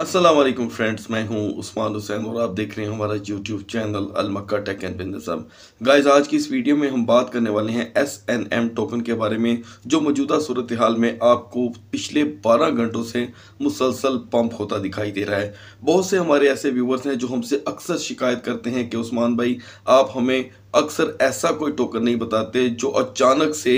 Aslam friends मैं हूं उस्मान हुसैन और आप देख रहे हैं हमारा यूट्यूब चैनल अलमक्का टेक एंड बिजनेसम गाइज आज की इस वीडियो में हम बात करने वाले हैं एस एन एम टोकन के बारे में जो मौजूदा सूरत हाल में आपको पिछले 12 घंटों से मुसलसल पंप होता दिखाई दे रहा है बहुत से हमारे ऐसे व्यूवर्स हैं जो हमसे अक्सर शिकायत करते हैं कि उस्मान भाई आप हमें अक्सर ऐसा कोई टोकन नहीं बताते जो अचानक से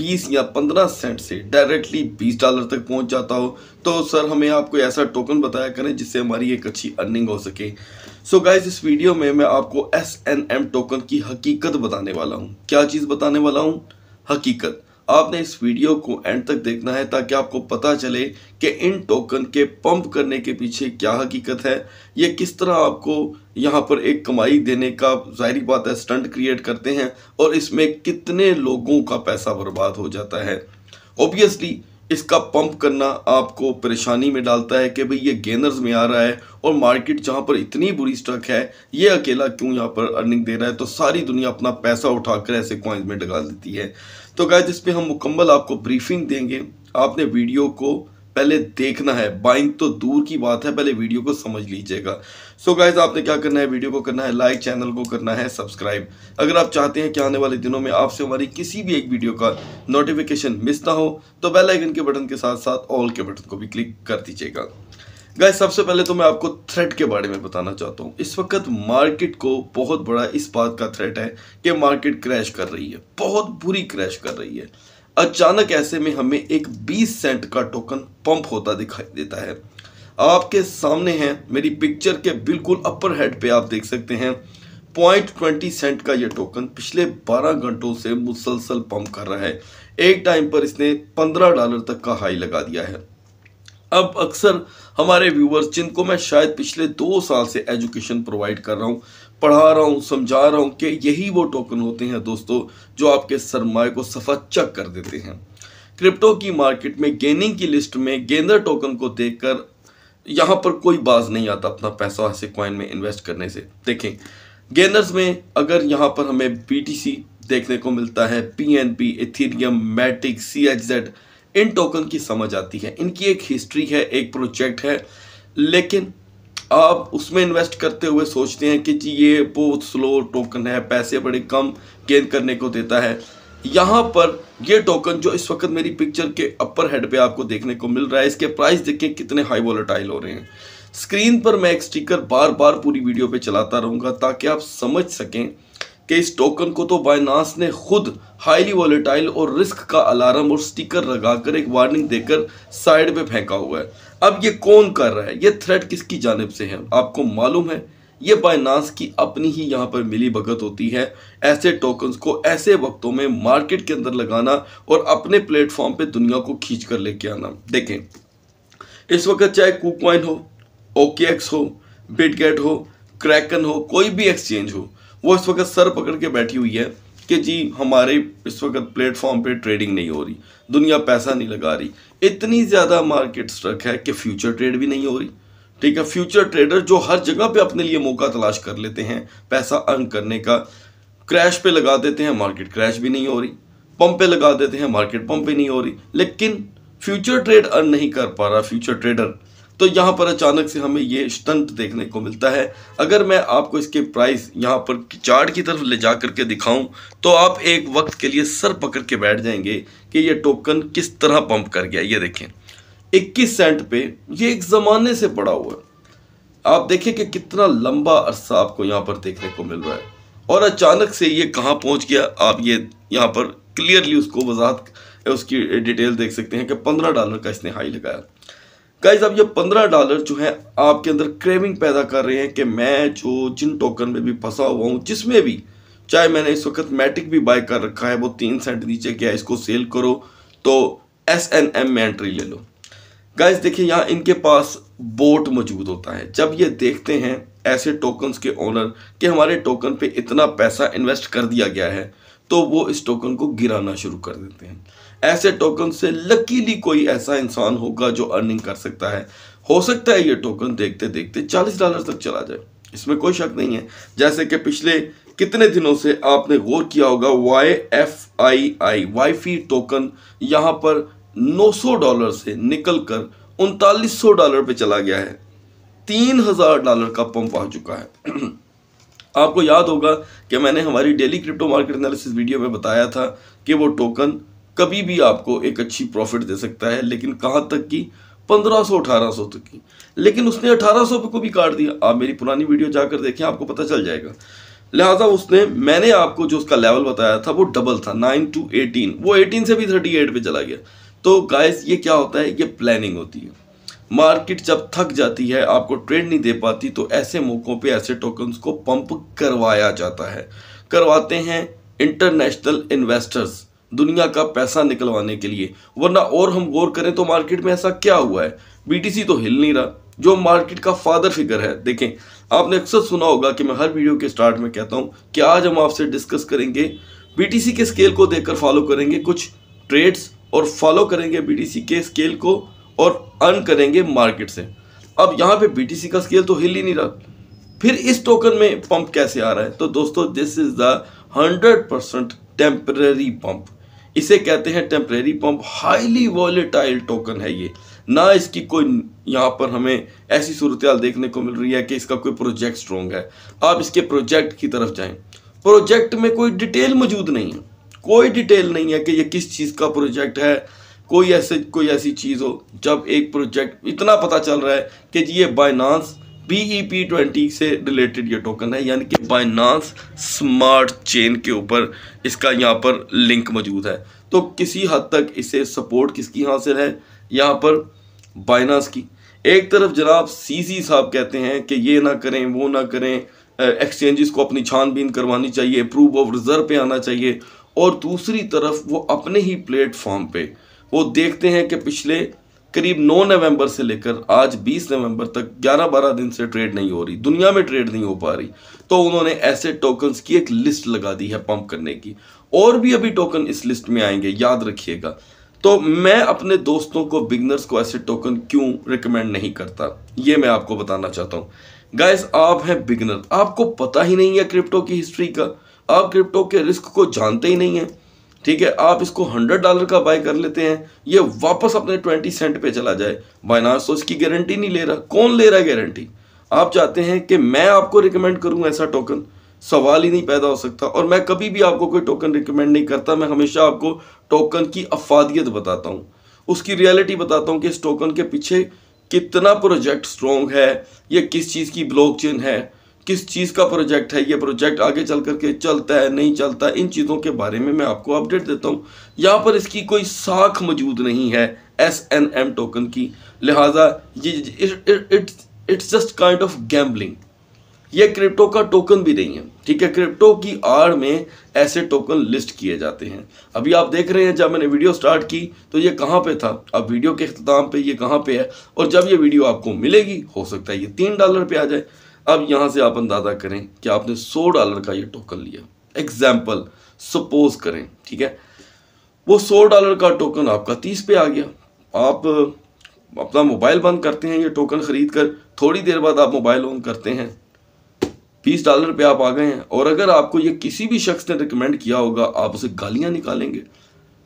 20 या 15 सेंट से डायरेक्टली 20 डॉलर तक पहुंच जाता हो तो सर हमें आपको ऐसा टोकन बताया करें जिससे हमारी एक अच्छी अर्निंग हो सके सो so गाइज इस वीडियो में मैं आपको एस एन एम टोकन की हकीकत बताने वाला हूँ क्या चीज़ बताने वाला हूँ हकीकत आपने इस वीडियो को एंड तक देखना है ताकि आपको पता चले कि इन टोकन के पंप करने के पीछे क्या हकीकत है ये किस तरह आपको यहाँ पर एक कमाई देने का जाहरी बात है स्टंट क्रिएट करते हैं और इसमें कितने लोगों का पैसा बर्बाद हो जाता है ओबियसली इसका पंप करना आपको परेशानी में डालता है कि भाई ये गेनर्स में आ रहा है और मार्केट जहाँ पर इतनी बुरी स्टॉक है ये अकेला क्यों यहाँ पर अर्निंग दे रहा है तो सारी दुनिया अपना पैसा उठाकर ऐसे कॉइन्स में डगा देती है तो गाय इस पर हम मुकम्मल आपको ब्रीफिंग देंगे आपने वीडियो को पहले देखना है बाइंग तो दूर की बात है पहले वीडियो को समझ लीजिएगा सो so गाइज आपने क्या करना है वीडियो को करना है लाइक चैनल को करना है सब्सक्राइब अगर आप चाहते हैं कि आने वाले दिनों में आपसे हमारी किसी भी एक वीडियो का नोटिफिकेशन मिस ना हो तो बेल आइकन के बटन के साथ साथ ऑल के बटन को भी क्लिक कर दीजिएगा गाइज सबसे पहले तो मैं आपको थ्रेट के बारे में बताना चाहता हूँ इस वक्त मार्केट को बहुत बड़ा इस बात का थ्रेट है कि मार्केट क्रैश कर रही है बहुत बुरी क्रैश कर रही है अचानक ऐसे में हमें एक 20 सेंट का टोकन पंप होता दिखाई देता है आपके सामने है मेरी पिक्चर के बिल्कुल अपर हेड पे आप देख सकते हैं पॉइंट ट्वेंटी सेंट का यह टोकन पिछले 12 घंटों से मुसलसल पंप कर रहा है एक टाइम पर इसने 15 डॉलर तक का हाई लगा दिया है अब अक्सर हमारे व्यूवर्स जिनको मैं शायद पिछले दो साल से एजुकेशन प्रोवाइड कर रहा हूँ पढ़ा रहा हूँ समझा रहा हूँ कि यही वो टोकन होते हैं दोस्तों जो आपके सरमाए को सफ़ा चक कर देते हैं क्रिप्टो की मार्केट में गेनिंग की लिस्ट में गेंदर टोकन को देख कर यहाँ पर कोई बाज नहीं आता अपना पैसा ऐसे कॉइन में इन्वेस्ट करने से देखें गेंदर्स में अगर यहाँ पर हमें बी देखने को मिलता है P N P Ethereum Matic C H Z इन टोकन की समझ आती है इनकी एक हिस्ट्री है एक प्रोजेक्ट है लेकिन आप उसमें इन्वेस्ट करते हुए सोचते हैं कि जी ये बहुत स्लो टोकन है पैसे बड़े कम गेंद करने को देता है यहाँ पर ये टोकन जो इस वक्त मेरी पिक्चर के अपर हेड पे आपको देखने को मिल रहा है इसके प्राइस देखें कितने हाई वोलेटाइल हो रहे हैं स्क्रीन पर मैं एक स्टिकर बार बार पूरी वीडियो पे चलाता रहूँगा ताकि आप समझ सकें कि इस टोकन को तो बाइनास ने खुद हाईली वॉलेटाइल और रिस्क का अलार्म और स्टिकर लगाकर एक वार्निंग देकर साइड पे फेंका हुआ है अब ये कौन कर रहा है ये थ्रेट किसकी जानब से है आपको मालूम है ये बाइनास की अपनी ही यहाँ पर मिली भगत होती है ऐसे टोकन्स को ऐसे वक्तों में मार्केट के अंदर लगाना और अपने प्लेटफॉर्म पर दुनिया को खींच कर लेके आना देखें इस वक्त चाहे कुकवाइन हो ओके हो बिटगेट हो क्रैकन हो कोई भी एक्सचेंज हो वो इस वक्त सर पकड़ के बैठी हुई है कि जी हमारे इस वक्त प्लेटफॉर्म पे ट्रेडिंग नहीं हो रही दुनिया पैसा नहीं लगा रही इतनी ज़्यादा मार्केट स्ट्रक है कि फ्यूचर ट्रेड भी नहीं हो रही ठीक है फ्यूचर ट्रेडर जो हर जगह पे अपने लिए मौका तलाश कर लेते हैं पैसा अर्न करने का क्रैश पे लगा देते हैं मार्केट क्रैश भी नहीं हो रही पंप पे लगा देते हैं मार्केट पंप भी नहीं हो रही लेकिन फ्यूचर ट्रेड अर्न नहीं कर पा रहा फ्यूचर ट्रेडर तो यहाँ पर अचानक से हमें ये स्टंट देखने को मिलता है अगर मैं आपको इसके प्राइस यहाँ पर चार्ट की तरफ ले जा करके दिखाऊं तो आप एक वक्त के लिए सर पकड़ के बैठ जाएंगे कि ये टोकन किस तरह पंप कर गया ये देखें 21 सेंट पे ये एक ज़माने से पड़ा हुआ है आप देखें कि कितना लंबा अरसा आपको यहाँ पर देखने को मिल रहा है और अचानक से ये कहाँ पहुँच गया आप ये यहाँ पर क्लियरली उसको वजाहत उसकी डिटेल देख सकते हैं कि पंद्रह डॉलर का इसने हाई लगाया गाइज अब ये पंद्रह डॉलर जो है आपके अंदर क्रेविंग पैदा कर रहे हैं कि मैं जो जिन टोकन में भी फंसा हुआ हूँ जिसमें भी चाहे मैंने इस वक्त मैटिक भी बाय कर रखा है वो तीन सेंट नीचे गया इसको सेल करो तो एस एन एम में एंट्री ले लो गाइज देखिए यहाँ इनके पास बोट मौजूद होता है जब ये देखते हैं ऐसे टोकन्स के ओनर कि हमारे टोकन पे इतना पैसा इन्वेस्ट कर दिया गया है तो वो इस टोकन को गिराना शुरू कर देते हैं ऐसे टोकन से लकीली कोई ऐसा इंसान होगा जो अर्निंग कर सकता है हो सकता है ये टोकन देखते देखते चालीस डॉलर तक चला जाए इसमें कोई शक नहीं है जैसे कि पिछले कितने दिनों से आपने गौर किया होगा Y F I I wifi token यहाँ पर 900 डॉलर से निकल कर उनतालीस डॉलर पे चला गया है तीन हजार डॉलर का पंप आ चुका है आपको याद होगा कि मैंने हमारी daily crypto market analysis video में बताया था कि वो टोकन कभी भी आपको एक अच्छी प्रॉफिट दे सकता है लेकिन कहाँ तक की 1500 1800 तक की लेकिन उसने 1800 पे को भी काट दिया आप मेरी पुरानी वीडियो जाकर देखें आपको पता चल जाएगा लिहाजा उसने मैंने आपको जो उसका लेवल बताया था वो डबल था नाइन टू एटीन वो एटीन से भी थर्टी एट पे चला गया तो गाइस ये क्या होता है ये प्लानिंग होती है मार्केट जब थक जाती है आपको ट्रेड नहीं दे पाती तो ऐसे मौक़ों पे ऐसे टोकन्स को पंप करवाया जाता है करवाते हैं इंटरनेशनल इन्वेस्टर्स दुनिया का पैसा निकलवाने के लिए वरना और हम गौर करें तो मार्केट में ऐसा क्या हुआ है बीटीसी तो हिल नहीं रहा जो मार्केट का फादर फिगर है देखें आपने अक्सर सुना होगा कि मैं हर वीडियो के स्टार्ट में कहता हूँ कि आज हम आपसे डिस्कस करेंगे बीटीसी के स्केल को देखकर फॉलो करेंगे कुछ ट्रेड्स और फॉलो करेंगे बीटीसी के स्केल को और अर्न करेंगे मार्केट से अब यहाँ पे बीटीसी का स्केल तो हिल ही नहीं रहा फिर इस टोकन में पंप कैसे आ रहा है तो दोस्तों this is the hundred percent temporary pump इसे कहते हैं temporary pump highly volatile token है ये ना इसकी कोई यहाँ पर हमें ऐसी सूरत देखने को मिल रही है कि इसका कोई प्रोजेक्ट स्ट्रॉन्ग है आप इसके प्रोजेक्ट की तरफ जाए प्रोजेक्ट में कोई डिटेल मौजूद नहीं है कोई डिटेल नहीं है कि ये किस चीज़ का प्रोजेक्ट है कोई ऐसे कोई ऐसी चीज़ हो जब एक प्रोजेक्ट इतना पता चल रहा है कि जी ये Binance B E P twenty से रिलेटेड ये टोकन है यानी कि बाइनांस स्मार्ट चेन के ऊपर इसका यहाँ पर लिंक मौजूद है तो किसी हद तक इसे सपोर्ट किसकी हासिल है यहाँ पर बाइनांस की एक तरफ जनाब सीसी साहब कहते हैं कि ये ना करें वो ना करें एक्सचेंजेस को अपनी छानबीन करवानी चाहिए प्रूफ ऑफ रिजर्व पे आना चाहिए और दूसरी तरफ वो अपने ही प्लेटफॉर्म पे वो देखते हैं कि पिछले करीब 9 नवंबर से लेकर आज 20 नवंबर तक 11-12 दिन से ट्रेड नहीं हो रही दुनिया में ट्रेड नहीं हो पा रही तो उन्होंने ऐसे टोकन्स की एक लिस्ट लगा दी है पंप करने की और भी अभी टोकन इस लिस्ट में आएंगे याद रखिएगा तो मैं अपने दोस्तों को बिगनर्स को ऐसे टोकन क्यों रिकमेंड नहीं करता ये मैं आपको बताना चाहता हूँ गाइस आप हैं बिगनर आपको पता ही नहीं है क्रिप्टो की हिस्ट्री का आप क्रिप्टो के रिस्क को जानते ही नहीं हैं ठीक है आप इसको हंड्रेड डॉलर का बाय कर लेते हैं ये वापस अपने ट्वेंटी सेंट पे चला जाए बाइनास तो इसकी गारंटी नहीं ले रहा कौन ले रहा है गारंटी आप चाहते हैं कि मैं आपको रिकमेंड करूँ ऐसा टोकन सवाल ही नहीं पैदा हो सकता और मैं कभी भी आपको कोई टोकन रिकमेंड नहीं करता मैं हमेशा आपको टोकन की अफादियत बताता हूँ उसकी रियलिटी बताता हूँ कि इस टोकन के पीछे कितना प्रोजेक्ट स्ट्रॉन्ग है ये किस चीज़ की ब्लॉकचेन है किस चीज़ का प्रोजेक्ट है ये प्रोजेक्ट आगे चल करके चलता है नहीं चलता है इन चीज़ों के बारे में मैं आपको अपडेट देता हूँ यहाँ पर इसकी कोई साख मौजूद नहीं है एस एन एम टोकन की लिहाजा ये it's just kind of gambling ये क्रिप्टो का टोकन भी नहीं है ठीक है क्रिप्टो की आड़ में ऐसे टोकन लिस्ट किए जाते हैं अभी आप देख रहे हैं जब मैंने वीडियो स्टार्ट की तो ये कहाँ पे था अब वीडियो के अख्ताम पे ये कहाँ पे है और जब ये वीडियो आपको मिलेगी हो सकता है ये तीन डॉलर पे आ जाए अब यहाँ से आप अंदाज़ा करें कि आपने सौ डॉलर का ये टोकन लिया एग्जाम्पल सपोज करें ठीक है वो सौ डॉलर का टोकन आपका तीस पे आ गया आप अपना मोबाइल बंद करते हैं ये टोकन ख़रीद कर थोड़ी देर बाद आप मोबाइल ऑन करते हैं बीस डॉलर पे आप आ गए हैं और अगर आपको ये किसी भी शख्स ने रिकमेंड किया होगा आप उसे गालियाँ निकालेंगे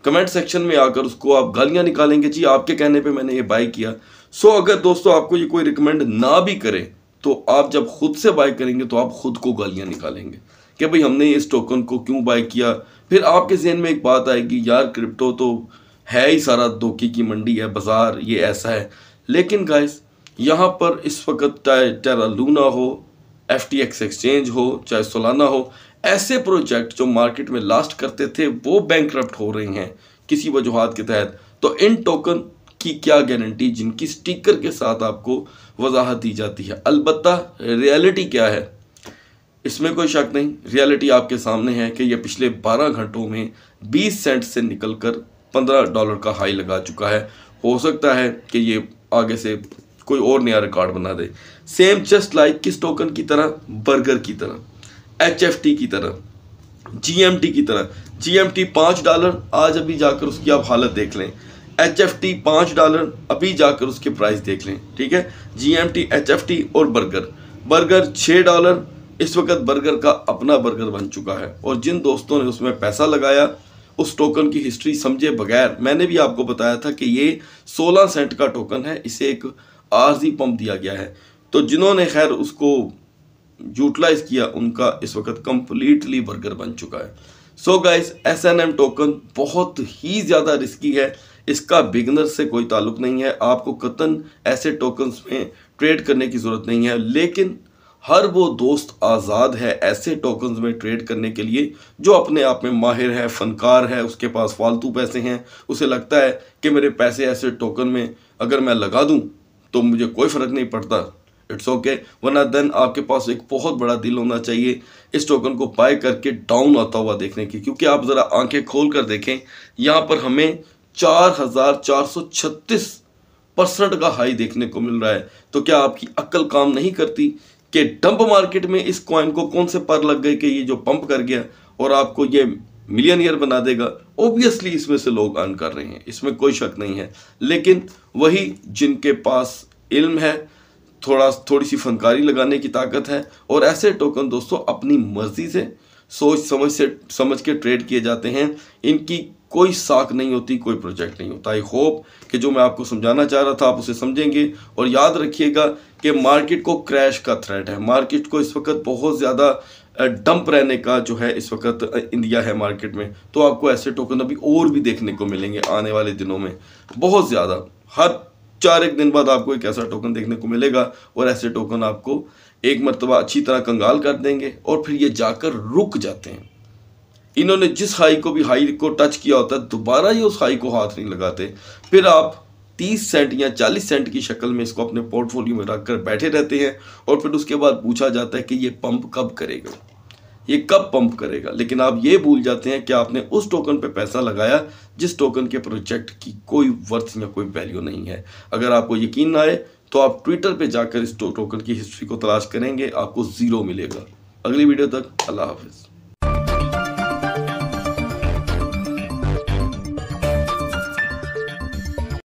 कमेंट सेक्शन में आकर उसको आप गालियाँ निकालेंगे जी आपके कहने पे मैंने ये बाई किया सो अगर दोस्तों आपको ये कोई रिकमेंड ना भी करे तो आप जब खुद से बाय करेंगे तो आप खुद को गालियाँ निकालेंगे कि भाई हमने इस टोकन को क्यों बाय किया फिर आपके जहन में एक बात आएगी यार क्रिप्टो तो है ही सारा धोखे की मंडी है बाज़ार ये ऐसा है लेकिन गाइस यहाँ पर इस वक्त चाहे टेरा लूना हो एफ टी एक्स एक्सचेंज हो चाहे सोलाना हो ऐसे प्रोजेक्ट जो मार्केट में लास्ट करते थे वो बैंक हो रहे हैं किसी वजूहत के तहत तो इन टोकन की क्या गारंटी जिनकी स्टिकर के साथ आपको वजाहत दी जाती है अलबत् रियलिटी क्या है इसमें कोई शक नहीं रियलिटी आपके सामने है कि यह पिछले 12 घंटों में 20 सेंट से निकलकर 15 डॉलर का हाई लगा चुका है हो सकता है कि ये आगे से कोई और नया रिकॉर्ड बना दे सेम जस्ट लाइक किस टोकन की तरह बर्गर की तरह एच की तरह जी की तरह जी एम डॉलर आज अभी जाकर उसकी आप हालत देख लें एच एफ टी पाँच डॉलर अभी जाकर उसके प्राइस देख लें ठीक है G M T H F T और बर्गर बर्गर छः डॉलर इस वक्त बर्गर का अपना बर्गर बन चुका है और जिन दोस्तों ने उसमें पैसा लगाया उस टोकन की हिस्ट्री समझे बगैर मैंने भी आपको बताया था कि ये 16 सेंट का टोकन है इसे एक आरजी पंप दिया गया है तो जिन्होंने खैर उसको यूटिलाइज़ किया उनका इस वक्त कम्प्लीटली बर्गर बन चुका है सो guys S N M token बहुत ही ज़्यादा रिस्की है इसका बिगनर से कोई ताल्लुक नहीं है आपको कतन ऐसे टोकन्स में ट्रेड करने की ज़रूरत नहीं है लेकिन हर वो दोस्त आज़ाद है ऐसे टोकन्स में ट्रेड करने के लिए जो अपने आप में माहिर है फनकार है उसके पास फालतू पैसे हैं उसे लगता है कि मेरे पैसे ऐसे टोकन में अगर मैं लगा दूं तो मुझे कोई फ़र्क नहीं पड़ता इट्स ओके वरना देन आपके पास एक बहुत बड़ा दिल होना चाहिए इस टोकन को बाय करके डाउन आता हुआ देखने की क्योंकि आप ज़रा आंखें खोल कर देखें यहाँ पर हमें चार हजार चार सौ छत्तीस परसेंट का हाई देखने को मिल रहा है तो क्या आपकी अक्ल काम नहीं करती कि डंप मार्केट में इस कॉइन को कौन से पर लग गए कि ये जो पंप कर गया और आपको ये मिलियन ईयर बना देगा ओबियसली इसमें से लोग अर्न कर रहे हैं इसमें कोई शक नहीं है लेकिन वही जिनके पास इल्म है थोड़ा थोड़ी सी फनकारी लगाने की ताकत है और ऐसे टोकन दोस्तों अपनी मर्जी से सोच समझ से समझ के ट्रेड किए जाते हैं इनकी कोई साख नहीं होती कोई प्रोजेक्ट नहीं होता आई होप कि जो मैं आपको समझाना चाह रहा था आप उसे समझेंगे और याद रखिएगा कि मार्केट को क्रैश का थ्रेड है मार्केट को इस वक्त बहुत ज़्यादा डंप रहने का जो है इस वक्त इंडिया है मार्केट में तो आपको ऐसे टोकन अभी और भी देखने को मिलेंगे आने वाले दिनों में बहुत ज़्यादा हर चार एक दिन बाद आपको एक ऐसा टोकन देखने को मिलेगा और ऐसे टोकन आपको एक मरतबा अच्छी तरह कंगाल कर देंगे और फिर ये जाकर रुक जाते हैं इन्होंने जिस हाई को भी हाई को टच किया होता है दोबारा ये उस हाई को हाथ नहीं लगाते फिर आप 30 सेंट या 40 सेंट की शक्ल में इसको अपने पोर्टफोलियो में रखकर बैठे रहते हैं और फिर उसके बाद पूछा जाता है कि ये पंप कब करेगा ये कब पंप करेगा लेकिन आप ये भूल जाते हैं कि आपने उस टोकन पे पैसा लगाया जिस टोकन के प्रोजेक्ट की कोई वर्थ या कोई वैल्यू नहीं है अगर आपको यकीन ना आए तो आप ट्विटर पे जाकर इस टोकन की हिस्ट्री को तलाश करेंगे आपको ज़ीरो मिलेगा अगली वीडियो तक अल्लाह हाफिज़